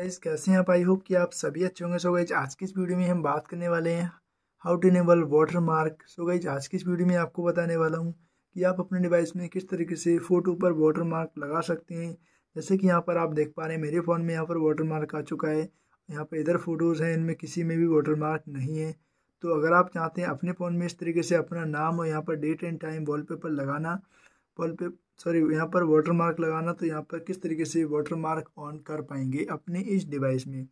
guys कैसे हैं आप आई होप कि आप सभी अच्छे होंगे सो गाइज आज की इस वीडियो में हम बात करने वाले हैं how to enable watermark so guys आज की इस वीडियो में आपको बताने वाला हूँ कि आप अपने डिवाइस में किस तरीके से फ़ोटो पर वाटर मार्क लगा सकते हैं जैसे कि यहाँ पर आप देख पा रहे हैं मेरे फ़ोन में यहाँ पर वाटर मार्क आ चुका है यहाँ पर इधर फ़ोटोज़ हैं इनमें किसी में भी वाटर मार्क नहीं है तो अगर आप चाहते हैं अपने फ़ोन में इस तरीके से अपना नाम और यहाँ पर डेट एंड टाइम वॉलपेपर लगाना पल पे सॉरी यहाँ पर वाटर मार्क लगाना तो यहाँ पर किस तरीके से वाटर मार्क ऑन कर पाएंगे अपने इस डिवाइस में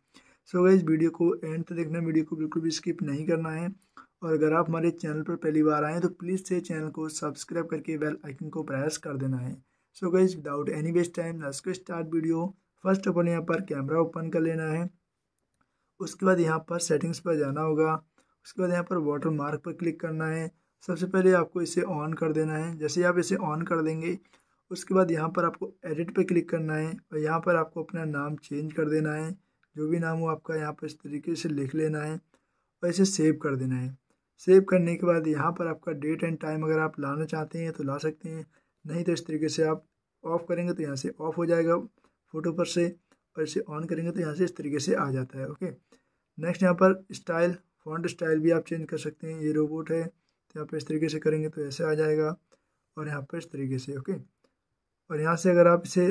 सो so, इस वीडियो को एंड तक देखना वीडियो को बिल्कुल भी स्किप नहीं करना है और अगर आप हमारे चैनल पर पहली बार आएँ तो प्लीज़ से चैनल को सब्सक्राइब करके बेल आइकन को प्रेस कर देना है so guys without any waste time last को स्टार्ट वीडियो फर्स्ट अपन यहाँ पर कैमरा ओपन कर लेना है उसके बाद यहाँ पर सेटिंग्स पर जाना होगा उसके बाद यहाँ पर वाटर मार्क पर क्लिक करना है सबसे पहले आपको इसे ऑन कर देना है जैसे आप इसे ऑन कर देंगे उसके बाद यहाँ पर आपको एडिट पर क्लिक करना है और यहाँ पर आपको अपना नाम चेंज कर देना है जो भी नाम हो आपका यहाँ पर इस तरीके से लिख लेना है और इसे सेव कर देना है सेव करने के बाद यहाँ पर आपका डेट एंड टाइम अगर आप लाना चाहते हैं तो ला सकते हैं नहीं तो इस तरीके से आप ऑफ़ करेंगे तो यहाँ से ऑफ़ हो जाएगा फ़ोटो पर से और इसे ऑन करेंगे तो यहाँ से इस तरीके से आ जाता है ओके नेक्स्ट यहाँ पर स्टाइल फॉन्ट स्टाइल भी आप चेंज कर सकते हैं ये रोबोट है तो यहाँ पे इस तरीके से करेंगे तो ऐसे आ जाएगा और यहाँ पे इस तरीके से ओके और यहाँ से अगर आप इसे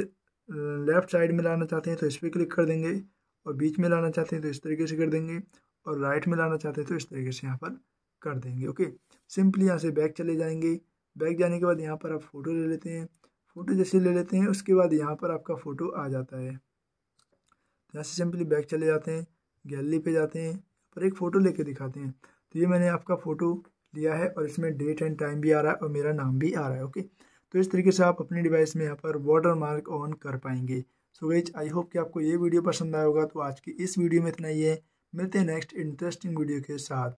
लेफ़्ट साइड में लाना चाहते हैं तो इस पर क्लिक कर देंगे और बीच में लाना चाहते हैं तो इस तरीके से कर देंगे और राइट में लाना चाहते हैं तो इस तरीके से यहाँ पर कर देंगे ओके सिंपली यहाँ से बैक चले जाएंगे बैक जाने के बाद यहाँ पर आप फ़ोटो ले लेते हैं फ़ोटो जैसे ले लेते हैं उसके बाद यहाँ पर आपका फ़ोटो आ जाता है तो यहाँ से सिंपली बैक चले जाते हैं गैलरी पे जाते हैं पर एक फ़ोटो लेके दिखाते हैं तो ये मैंने आपका फ़ोटो लिया है और इसमें डेट एंड टाइम भी आ रहा है और मेरा नाम भी आ रहा है ओके तो इस तरीके से आप अपनी डिवाइस में यहाँ पर वाटर मार्क ऑन कर पाएंगे सो वेज आई होप कि आपको ये वीडियो पसंद आया होगा तो आज की इस वीडियो में इतना ही है मिलते हैं नेक्स्ट इंटरेस्टिंग वीडियो के साथ